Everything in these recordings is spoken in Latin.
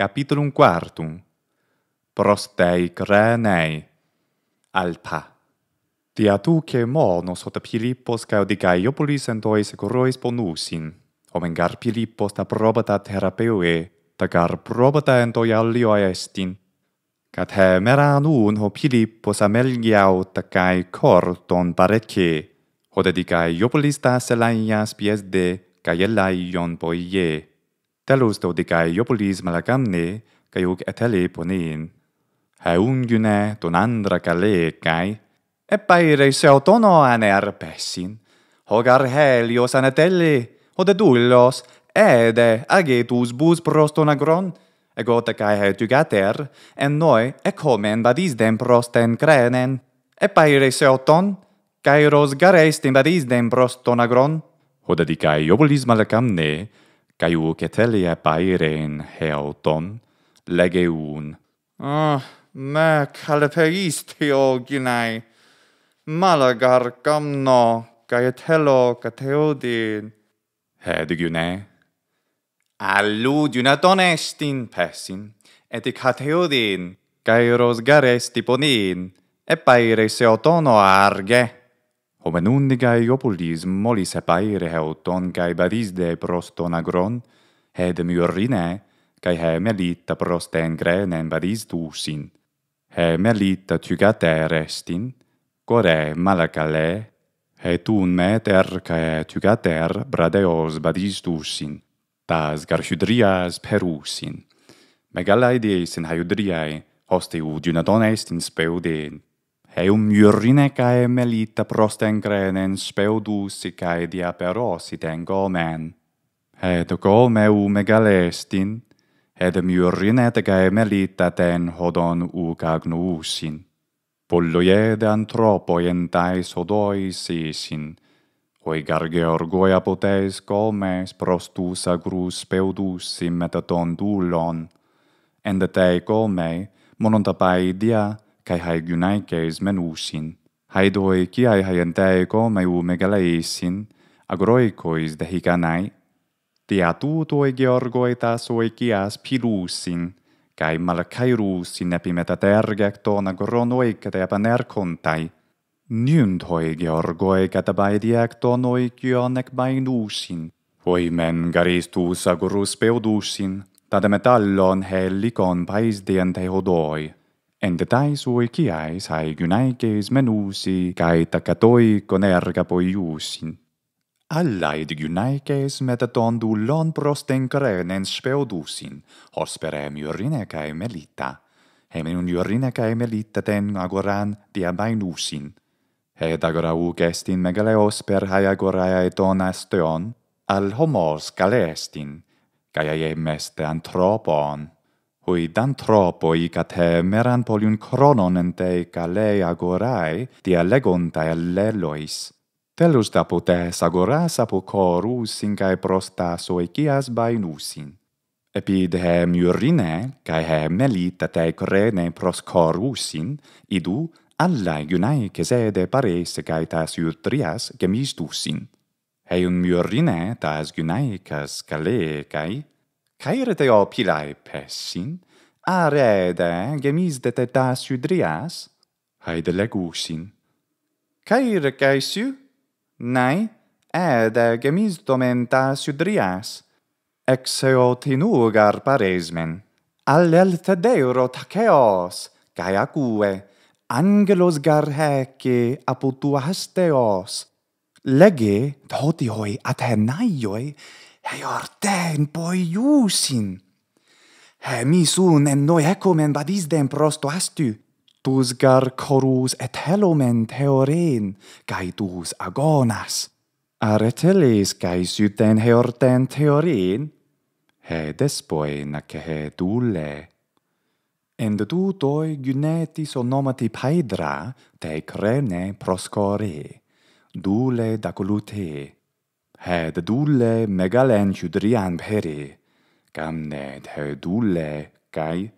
Capitulum quartum. Prostei crenei. Alpa. dia tu che mono sot Pilippos ca di Gaiopolis en tois curois bonusin. Omen gar Pilippos ta probata terapeue, ta gar probata en toia lio estin. Cat he meran un ho Pilippos amelgiau ta cae corton parecce. Hode di ta selaias pies de cae laion poie. Talus do di gai iopolis malagamne, kai uc etele ponin. Ha un ton andra gale e e baire se ane arpesin. hogar helios ane o de dullos, ede agetus bus proston agron, e gota he tugater, en noi e comen badis den prosten crenen. E baire se o ros gareistin badis den proston agron, Oda dikai obolis malakamne, cae uc etelia baire in legeun. Ah, lege un. Oh, me calpeisti oginae, mala gargam no, cae etelo cateo He Allu diuna donestin pesin, et i cateo cae rosgar e baire seo tono arge. Homen undi gai opulis moli sepaire heuton gai badisde proston agron, hed myorrinae, gai he melita prosten grenen badis dusin. He melita tygatae restin, gore malacale, he tun meter cae tygatae bradeos badis dusin, tas garchudrias perusin. Megalae diesin haiudriae, hoste udiunadon est in speudent eum iurine cae melita prosten grenen speudusi cae diaperosi perosi ten gomen. Ed gom eum egalestin, ed cae melita ten hodon ucagnusin. nuusin. Pullo iede antropo ientais hodoi sisin, oi garge orgoia potes gomes prostus agrus speudusim et ton dulon, endetei gomei monontapaidia, kai hai gunai keis menusin hai doi ki ai hai ko mai u megalaisin agroi ko is de higanai te atu e georgo ta tas o ki as pirusin kai malakai rusin api meta terga to na grono e kontai nynd hoi georgo e bai to no bai nusin men garistus agorus peudusin tada metallon hellikon paisdien te hodoi en detais voi qui hai menusi kai takatoi con erga po iusin allai de gunaiques metaton du lon prosten kren en speodusin hospere miurine kai melita hemen un kai melita ten agoran dia bainusin he dagora u gestin megaleos per hai agora e al homos calestin kai ai meste tropon ui d'antropo i cate meran polion chronon en te cale agorae dialegonta alleloes. Telus da potes agoras apu corus in cae prostas oecias bainusin. Epid he murine, cae he melita te crene pros corusin, idu alla iunae cesede parese cae tas iutrias gemistusin. Heun murine tas iunaecas calee cae, caere deo pilae pessin, a reede gemis de te da sudrias, haide legusin. Caere caesiu? Nai, ede gemis domen da sudrias, tinugar paresmen. Al elte deuro taceos, cae acue, angelos gar hece aputua hasteos, Lege, dhoti Atenaioi, Hei ar ten poi iusin. He mi un en noi ecomen vadis dem prosto astu. Tus gar corus et helomen teoren, gai tus agonas. Areteles gai suten he ar ten teoren, he despoe nace he dule. En de tutoi gynetis onomati paedra, te crene proscore, dule daculutee. Hae da dulle megalen chudrian peri. Gam ned hae dulle gai,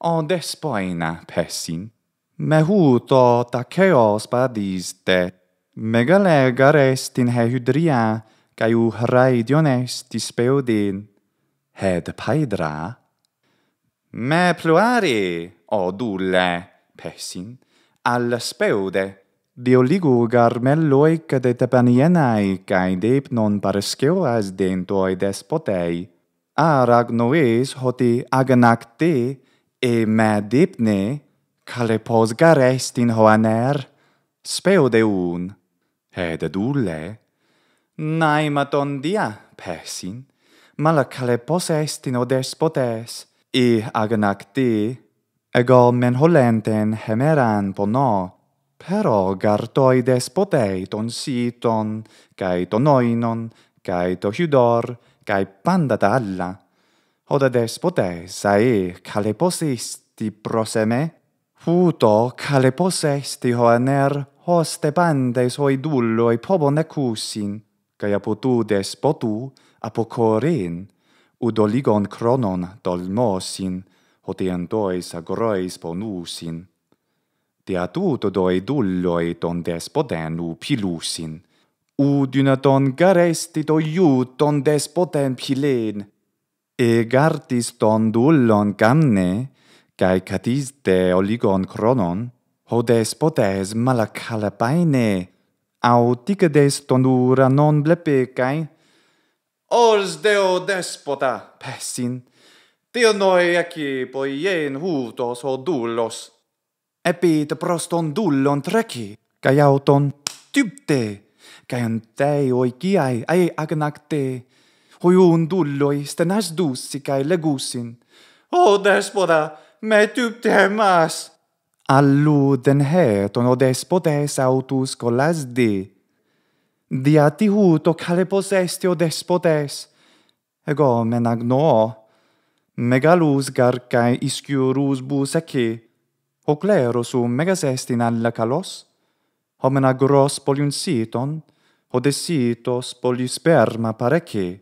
o despoina pessin. Me huto da keos badiste, megale garestin hae hudria, gai u hraidiones dispeudin. Hae da paidra. Me pluari, o dulle, pessin, al speude, Dio ligu garmelloi cad et cae deep non parescheulas dentoi despotei. Ar ag hoti agenac e me dipne cale pos garest in hoaner, speo de un, ed ed ulle. dia, persin, mala cale pos est in o despotes, e agenac te, egol hemeran pono, Pero gartoi despotei ton siton, cae ton oinon, cae to hudor, cae pandata alla. Hoda despotei sae cale posisti prosem Futo cale posesti hoaner hoste pandes hoi dulloi pobo necusin, cae apotu despotu apocorin, ud oligon cronon dolmosin, hoti antois agrois ponusin de atuto doi dulloi ton despoten u pilusin. U dina ton garesti do iu ton despoten pilen. E gardis ton dullon gamne, cae catis de oligon cronon, ho despotes malacalabaine, au dicades ton ura non blepecae. Ors deo despota, pessin, Tio noi aqui poi ien hutos o dullos epit proston dullon treci, cae auton tybte, kai un tei oiciae ae agnacte, hoi un dulloi stenas cae legusin. O oh, despoda, me tybte mas! Alluden heton o despodes autus collas di. Diati huto cale posesti o despotes, ego men agnoo, megalus garcae iscurus bus ecce, ho clero su megas calos, homen agros polium siton, ho desitos poli sperma parecchi,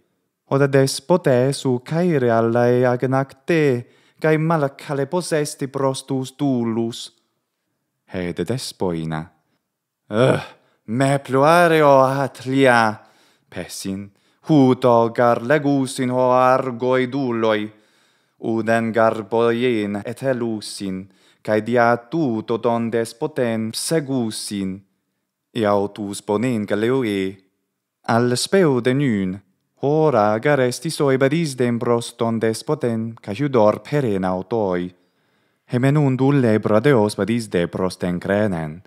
ho da des pote su caere alla e agenacte, cae malacale posesti prostus tullus. He despoina, me pluare o atlia, pesin, huto gar legusin ho argoi dulloi, uden garboien et elusin, cae dia tu tot ondes potem segusin. E autus ponen galeo e, al speo de nun, ora agar esti soe badis dem brost ondes potem, ca judor peren autoi. Hemen undu bradeos badis de brosten crenen,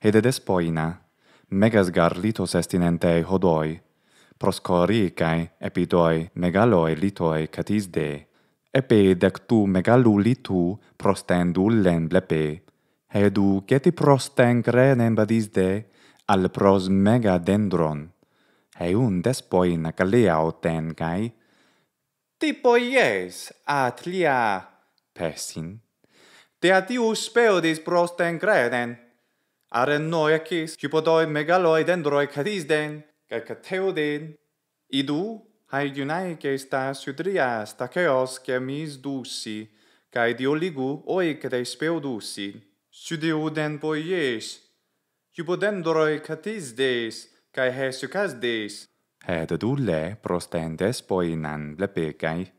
ed ed espoina, megas gar litos estinente hodoi, proscoricae epitoi megaloi litoi catis dee epe dectu megaluli tu prostendu len blepe. Hedu geti prosten gren embadis de, al pros mega dendron. Heun despoi naka lea oten gai. Tipo ies, at lia, persin. Te adius peodis prosten grenen. Are noi acis, cipodoi megaloi dendroi cadis den, cacateo den, idu, Hai dunai ke sta su ta che che mis dussi, cae di oligu oi che dei speo dussi. Su di uden poi doroi catis des, cae he su cas des. He da le prostendes poinan le pecai.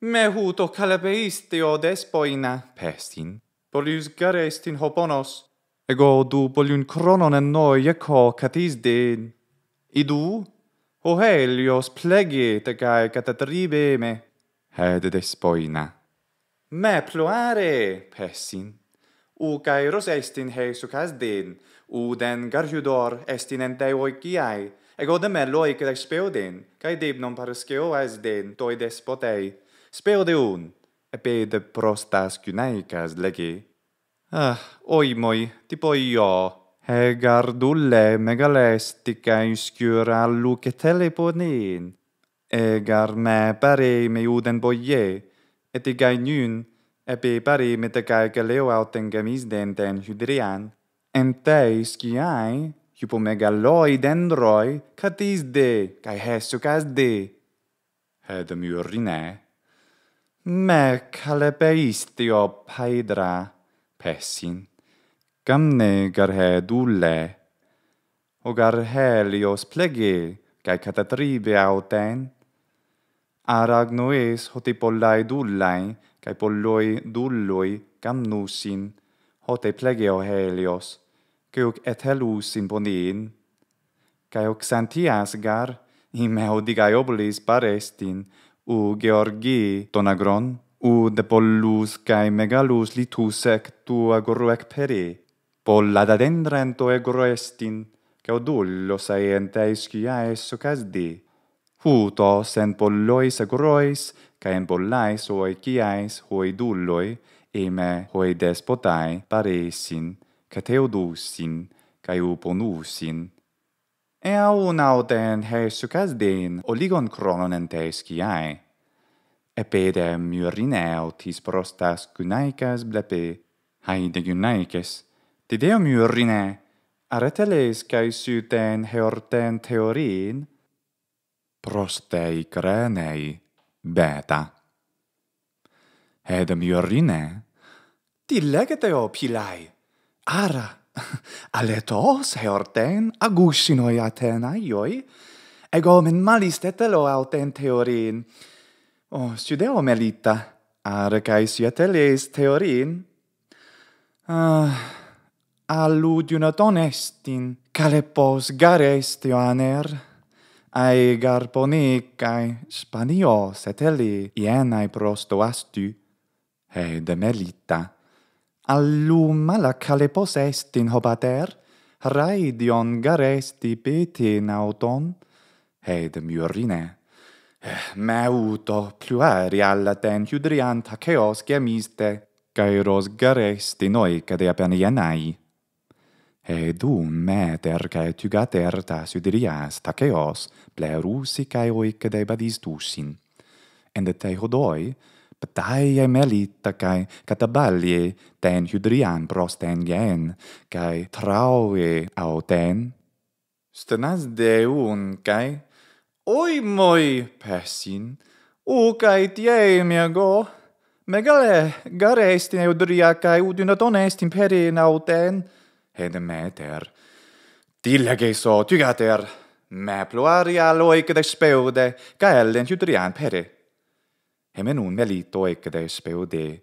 Me huto calabeisti o des poina, pestin. Polius garest hoponos, ego du polium cronon en noi eco catis den. Idu? o helios plegi te gae catatribe me haed de spoina me ploare pessin u gairos est in heisu cas den u den garjudor est in ente oi kiai ego de me loi ke speo den kai deb non pareskeo as den toi despotei. speo de un e pe prostas kunai legi ah oi moi tipo io E gardulle megalestica inscur al egar E me pare me uden boie, et igai nun, e pe pare me te cae galeo autem gamis denten hydrian. En te ai, hypo megaloi dendroi, catis de, cae hesu cas de. Ed murine. Me calepeistio paedra, pessin gamne gar hae dulle. O gar hae lios plege, gai catatribe auten, ar agnoes hoti pollae dullae, gai polloi dulloi gam nusin, hote plege o helios, lios, gai uc et helusin ponin, gai uc santias gar, in meo digai obulis parestin, u georgi tonagron, u de pollus gai megalus litusec tu agoruec peri, polla da dendra ento e groestin, che odullo sae ente esso cas di, huto sen pollois e ca en pollais oi ciais hoi dulloi, e me hoi despotai paresin, ca teodusin, ca uponusin. E a un auten oligon cronon entes ciae, e pedem murineo tis prostas cunaicas blepe, haide cunaicas, Di deo mi cae su ten heorten teorin? Prostei crenei, beta. Hedem iurine, urrine, di o pilai, ara, aletos heorten agusinoi Atenaioi, ego men malis tetelo auten teorin. O, oh, melita, ara cae teorin? Ah alud una estin, calepos garestio aner, ae garponicae spanios et eli ienae prosto astu, e de melita. Alluma la calepos estin hobater, raidion garesti petin auton, e de murine. Eh, Meuto pluari alla ten judriant haceos gemiste, Kairos garesti noi kadeapen ienai e du meter cae tugater ta sudirias takeos plerusi cae oic de badis tusin. Ende te hodoi, pataie melita cae cataballie ten hudrian pros ten gen, cae traue au ten. Stenas deun cae, oi moi pessin, u cae tie mia go, Megale, garestin eudria cae udunat onestin perin au ten, Hed me ter. Dille ge so, tygater. Me pluari a de speude, ca ellen tydrian pere. Hemen un melito de speude,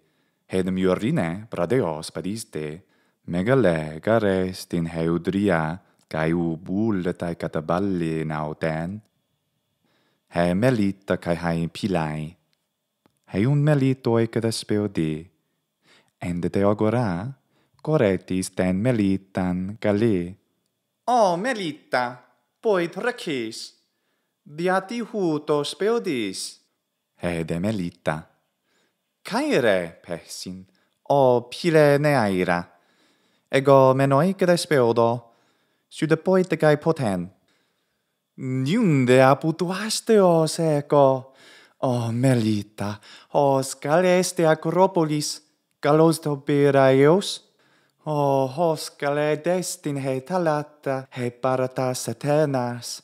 hedem miurine pradeos padiste, de, megale rest in heudria, kai u bul tai kataballi nauten. He melita kai hai pilai. He un melito de speude, Endete agora, coretis ten melitan gali. O, oh, melita, poi tracis, diati hutos peodis. Hede melita. Caere, pessin, o pile ne aira. Ego menoi cede speodo, su de poi te gai poten. Niunde aputuaste os ego. O, oh, melita, os caleste acropolis, galos to eos? O oh, hoscale destin he talata, he paratas eternas.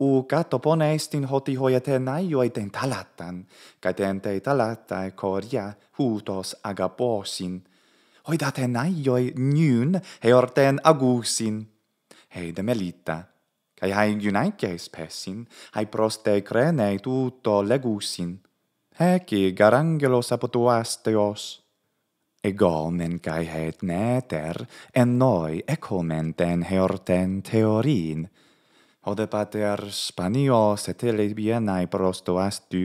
U gato ponestin hoti hoi eternai joi den talatan, ca ten te talatae coria hutos agaposin. Hoi dat nun nyun he orten agusin. He de melita, kai hai iunaiceis pesin, hai proste de crene tuto legusin. Heci garangelos apotuasteos. Heci garangelos apotuasteos ego men kai het neter en noi ecomen den heorten theorin ode pater spanios et ele bienai prosto astu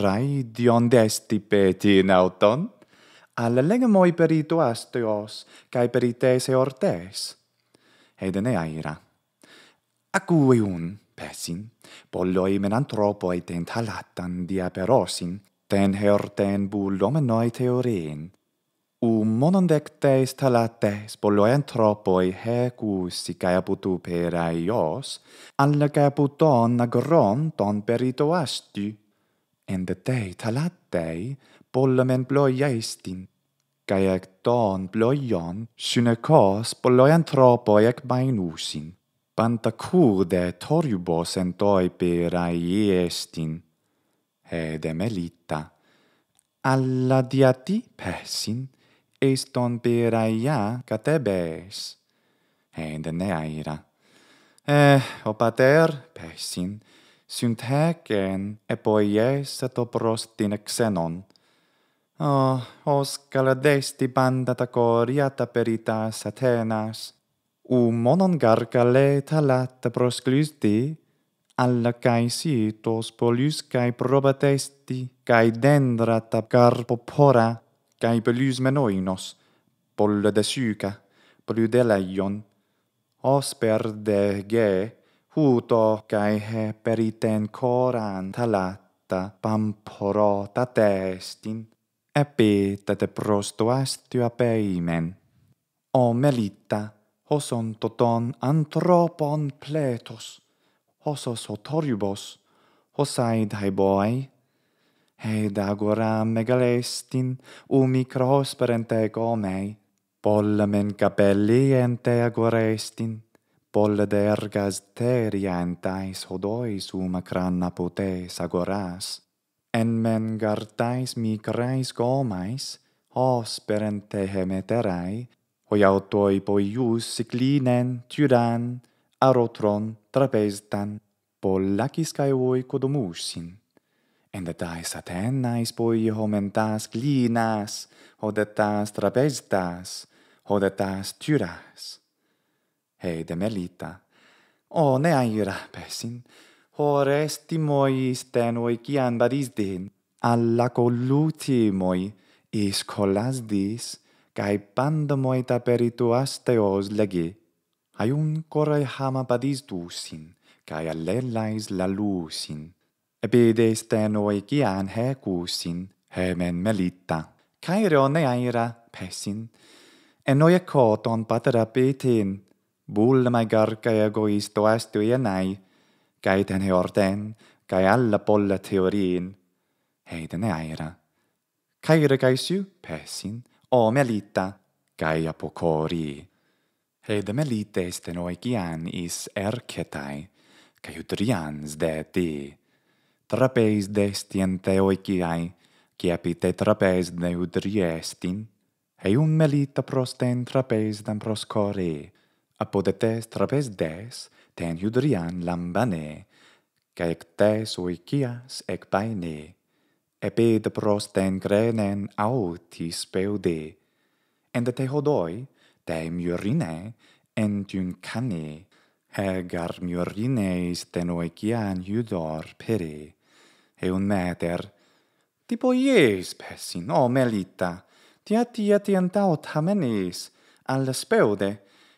rai dion desti petin auton al legemoi perito astios kai perites heortes hedene aira cui un pessin polloi men antropoi tentalatan dia perosin ten heorten bullomenoi theorin u monondec teis talates polo entropoi hecus si caeputu per aios, alla caeputon agron ton perito asti. En de tei talatei polo men ploi eistin, cae ec ton ploion sune cos polo entropoi ec bainusin. Panta de toriubos entoi per aiestin, de melita, alla diati pessin, eston piraia catebes. Ende ne aira. Eh, o pater, pesin, sunt hec en epoies et oprostin exenon. Oh, os caladesti banda ta coriata peritas Atenas, u monon gargale talat prosclusti, alla caesi tos polius cae probatesti, cae dendrat ab carpo pora cae pelus menoinos, pollo de syca, plu de leion, os per de ge, huto cae he periten coran talata pamporota testin, epita de prosto astio apeimen. O melita, hoson toton antropon pletos, hosos otoribos, hosaid haeboae, Ed agora megalestin, umi crosperente gomei, polla men capelli ente agorestin, polla dergas teria entais hodois u macranna potes agoras, en men gartais mi crais gomais, hos perente hemeterai, otoi autoi poius siclinen, tyran, arotron, trapestan, polla kai voi codomusin en de tai satenna is poi homentas glinas ho de tas trapezitas ho de tas tyras hey de melita o ne aira pesin ho resti moi stenoi qui an badis din alla colluti moi is dis kai pando moi ta peritu asteos legi hai un corre hama badis dusin kai allellais la lusin Abedes de noi gian hae gusin, hae men melita. Caere o ne aira, pesin. En noi accot on patera betin, vulle mai garca egoisto astu orden, gai alla polla teoriin, heidene aira. Caere gaisu, pesin, o melitta, gai apocori. Heide melites de noi gian is erketai, caiutrians de tii trapeis destient te oiciae, ciapi te trapeis neudri estin, heum melita prosten trapeis dam proscore, apodetes trapeis des, ten udrian lambane, ca ec tes oicias ec paine, prosten grenen autis peude, en te hodoi, te murine, en tun cane, Hegar miorineis tenoi cian udor pere e un meter. Tipo ies pessin, o melita, tia tia ti antao tamenis, al speude,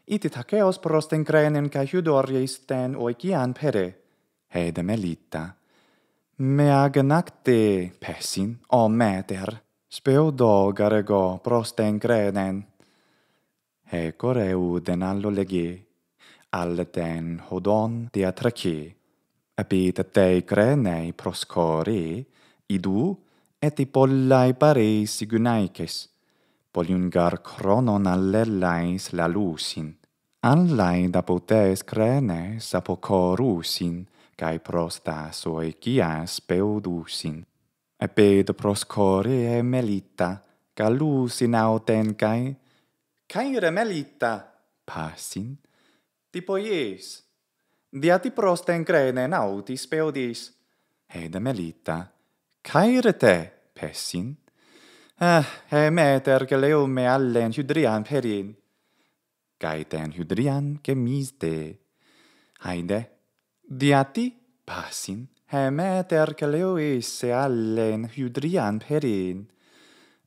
iti takeos prosten grenen ca hudoris ten oikian pere, he de melita. me genacte, pessin, o meter, speudo garego prosten grenen. He coreu allo legi, al ten hodon teatrachi apita te crene proscori idu et pollai pare signaikes polion gar chronon allelais la lusin allai da potes crene sapocorusin kai prosta soi kias peudusin e pe de proscori e melitta ca lusin auten kai kai remelitta pasin, tipo ies diati prosten crene nautis peodis. Ede melita, caire te, pessin? Ah, he meter che leo me allen hydrian perin. Gaiten hydrian che mis te. Haide, diati, passin, he meter che leo isse allen hydrian perin.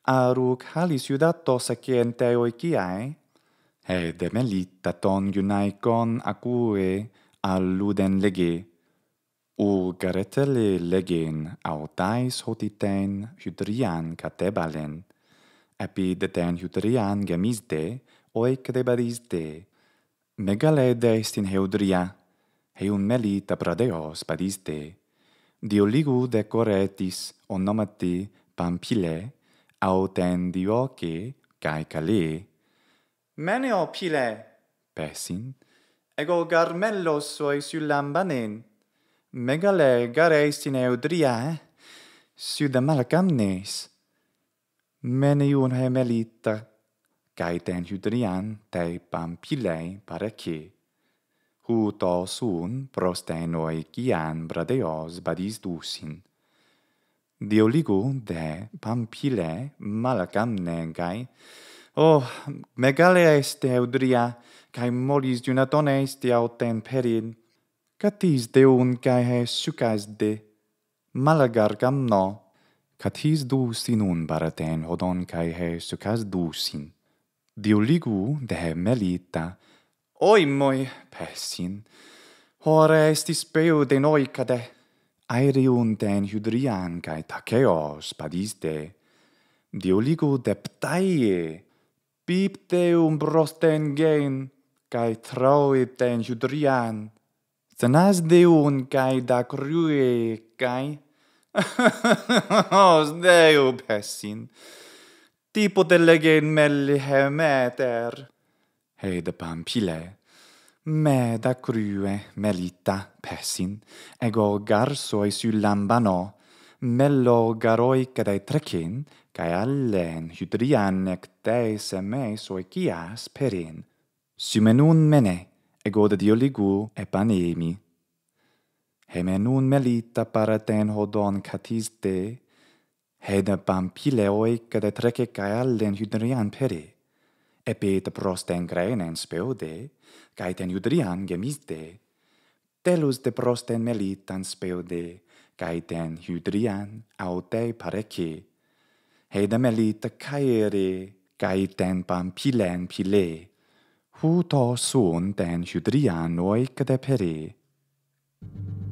Aruc halis judatos acien te oiciae? Ede melita ton iunaicon acue, alluden lege u garetele legen autais hotiten hydrian catebalen epi de ten hydrian gemiste, oi crebariste megalede istin in heudria heum melita pradeos padiste dioligu de coretis onomati pampile autem dioque cae kale meneo pile Pessin ego garmello soi su lambanen megale gare sti neodria eh? su da malacamnes mene un hemelita cae ten hydrian te pampilei para che hu to sun prostenoi gian bradeos badis dusin dioligo de pampile malacamnen gai, oh, megale est eudria, cae molis dunatone est auten perin, catis deun cae he sucas de, malagar gam no, catis du sinun baraten hodon cae he sucas du sin. de melita, oi moi pessin, hora estis peu de noi cade, aerium ten hudrian cae taceos padiste, de. deptaie, dioligu deptaie, Bib Deum bros gen, cae trovit den judrian. Senas Deum cae da crue cae, os Deu pessin, tipo de legen melli hemeter. eter. Heide Pampile, me da crue melita pessin, ego garsoi su lambano, mello garoi de trecin, cae allen hydrian ec deis e meis perin. Sumenun mene, ego de dio ligu e panemi. Hemenun melita paraten hodon catis de, hed pampile oica de trece cae allen hydrian peri. E pet prosten grenen speo de, cae ten hydrian gemis de. Telus de prosten melitan speo de, cae ten hydrian aute parecii hei da me li ta kairi gai den pan pi len Hu to sun den hudrianoi gade peri. Thank you.